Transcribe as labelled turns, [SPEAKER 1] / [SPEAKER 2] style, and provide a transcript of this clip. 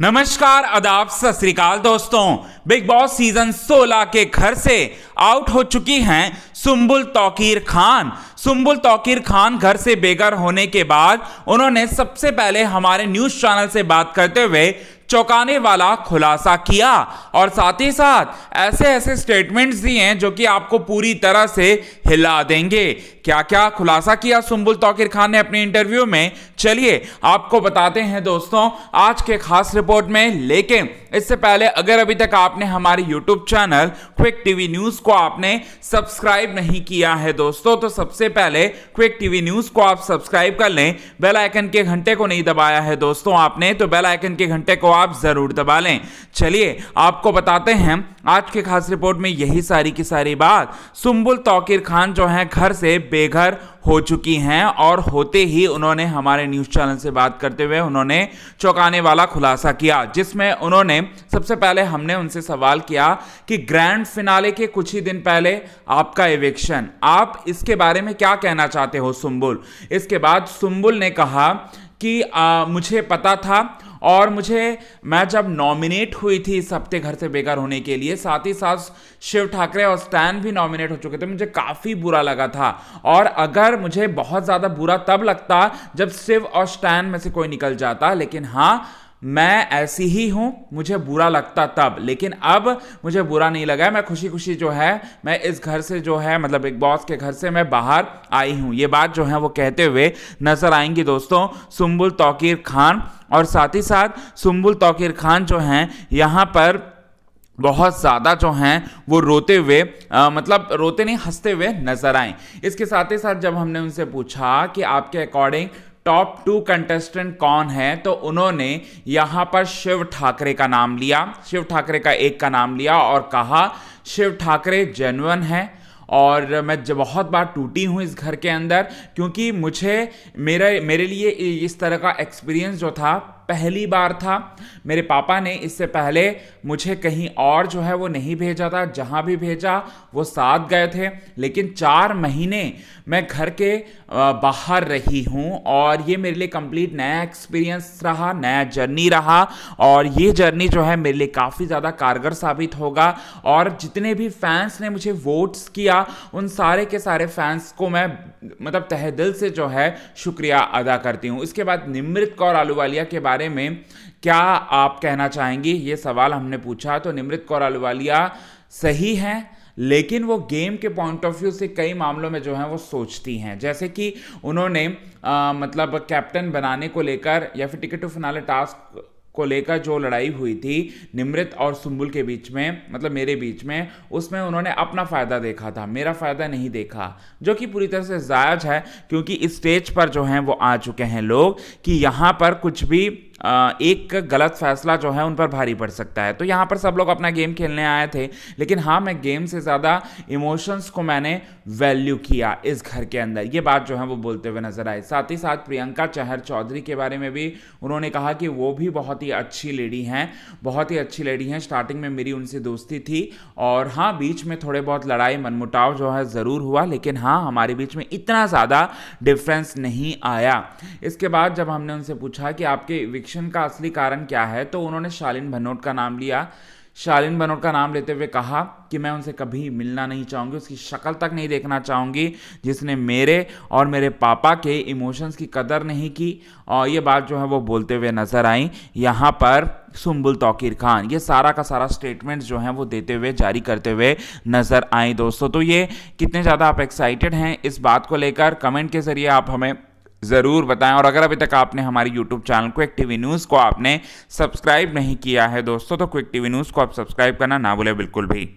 [SPEAKER 1] नमस्कार आदाब सतरीकाल दोस्तों बिग बॉस सीजन 16 के घर से आउट हो चुकी हैं सुम्बुल तौकीर खान सुम्बुल तौकीर खान घर से बेघर होने के बाद उन्होंने सबसे पहले हमारे न्यूज़ चैनल से बात करते हुए चौंकाने वाला खुलासा किया और साथ ही साथ ऐसे ऐसे स्टेटमेंट्स दिए हैं जो कि आपको पूरी तरह से हिला देंगे क्या क्या खुलासा किया सुम्बुल तोकिर खान ने अपने इंटरव्यू में चलिए आपको बताते हैं दोस्तों आज के खास रिपोर्ट में लेकिन इससे पहले अगर अभी तक आपने हमारे YouTube channel quick TV news को आपने सब्सक्राइब नहीं किया है दोस्तों तो सबसे पहले क्विक टीवी न्यूज़ को आप सब्सक्राइब कर लें बेल आइकन के घंटे को नहीं दबाया है दोस्तों आपने तो बेल आइकन के घंटे को आप ज़रूर दबा लें चलिए आपको बताते हैं आज के खास रिपोर्ट में यही सारी की सारी बात सुम्बुल तोकिर खान जो है घर से बेघर हो चुकी हैं और होते ही उन्होंने हमारे न्यूज़ चैनल से बात करते हुए उन्होंने चौंकाने वाला खुलासा किया जिसमें उन्होंने सबसे पहले हमने उनसे सवाल किया कि ग्रैंड फिनाले के कुछ ही दिन पहले आपका एवेक्शन आप इसके बारे में क्या कहना चाहते हो सुम्बुल इसके बाद सुम्बुल ने कहा कि आ, मुझे पता था और मुझे मैं जब नॉमिनेट हुई थी इस हफ्ते घर से बेकार होने के लिए साथ ही साथ शिव ठाकरे और स्टैन भी नॉमिनेट हो चुके थे मुझे काफ़ी बुरा लगा था और अगर मुझे बहुत ज़्यादा बुरा तब लगता जब शिव और स्टैन में से कोई निकल जाता लेकिन हाँ मैं ऐसी ही हूँ मुझे बुरा लगता तब लेकिन अब मुझे बुरा नहीं लगा मैं खुशी खुशी जो है मैं इस घर से जो है मतलब बिग बॉस के घर से मैं बाहर आई हूँ ये बात जो है वो कहते हुए नज़र आएंगी दोस्तों सुम्बुल तौकीर खान और साथ ही साथ सुम्बुल तौकीर खान जो हैं यहाँ पर बहुत ज़्यादा जो हैं वो रोते हुए आ, मतलब रोते नहीं हंसते हुए नज़र आए इसके साथ ही साथ जब हमने उनसे पूछा कि आपके अकॉर्डिंग टॉप टू कंटेस्टेंट कौन है तो उन्होंने यहाँ पर शिव ठाकरे का नाम लिया शिव ठाकरे का एक का नाम लिया और कहा शिव ठाकरे जेनुअन है और मैं जब बहुत बार टूटी हूँ इस घर के अंदर क्योंकि मुझे मेरा मेरे लिए इस तरह का एक्सपीरियंस जो था पहली बार था मेरे पापा ने इससे पहले मुझे कहीं और जो है वो नहीं भेजा था जहाँ भी भेजा वो साथ गए थे लेकिन चार महीने मैं घर के बाहर रही हूँ और ये मेरे लिए कंप्लीट नया एक्सपीरियंस रहा नया जर्नी रहा और ये जर्नी जो है मेरे लिए काफ़ी ज़्यादा कारगर साबित होगा और जितने भी फैंस ने मुझे वोट्स किया उन सारे के सारे फैंस को मैं मतलब तह दिल से जो है शुक्रिया अदा करती हूँ इसके बाद निमृत कौर आलूवालिया के बारे बारे में क्या आप कहना चाहेंगी ये सवाल हमने पूछा तो निमृत कौर अलवालिया सही है लेकिन वो गेम के पॉइंट ऑफ व्यू से कई मामलों में जो है वो सोचती हैं जैसे कि उन्होंने आ, मतलब कैप्टन बनाने को लेकर या फिर टिकट टू फिनाले टास्क को लेकर जो लड़ाई हुई थी निमृत और सुम्बुल के बीच में मतलब मेरे बीच में उसमें उन्होंने अपना फ़ायदा देखा था मेरा फ़ायदा नहीं देखा जो कि पूरी तरह से जायज है क्योंकि इस स्टेज पर जो हैं वो आ चुके हैं लोग कि यहाँ पर कुछ भी एक गलत फैसला जो है उन पर भारी पड़ सकता है तो यहाँ पर सब लोग अपना गेम खेलने आए थे लेकिन हाँ मैं गेम से ज़्यादा इमोशंस को मैंने वैल्यू किया इस घर के अंदर ये बात जो है वो बोलते हुए नजर आए साथ ही साथ प्रियंका चहर चौधरी के बारे में भी उन्होंने कहा कि वो भी बहुत ही अच्छी लेडी हैं बहुत ही अच्छी लेडी हैं स्टार्टिंग में मेरी उनसे दोस्ती थी और हाँ बीच में थोड़े बहुत लड़ाई मनमुटाव जो है ज़रूर हुआ लेकिन हाँ हमारे बीच में इतना ज़्यादा डिफरेंस नहीं आया इसके बाद जब हमने उनसे पूछा कि आपके रिजेक्शन का असली कारण क्या है तो उन्होंने शालिन भनोट का नाम लिया शालिन भनोट का नाम लेते हुए कहा कि मैं उनसे कभी मिलना नहीं चाहूँगी उसकी शक्ल तक नहीं देखना चाहूँगी जिसने मेरे और मेरे पापा के इमोशंस की कदर नहीं की और ये बात जो है वो बोलते हुए नज़र आई यहाँ पर सुम्बुल तोकीर खान ये सारा का सारा स्टेटमेंट जो है वो देते हुए जारी करते हुए नज़र आई दोस्तों तो ये कितने ज़्यादा आप एक्साइटेड हैं इस बात को लेकर कमेंट के ज़रिए आप हमें ज़रूर बताएं और अगर अभी तक आपने हमारी YouTube channel quick TV news को आपने सब्सक्राइब नहीं किया है दोस्तों तो क्विक टीवी न्यूज़ को आप सब्सक्राइब करना ना भूलें बिल्कुल भी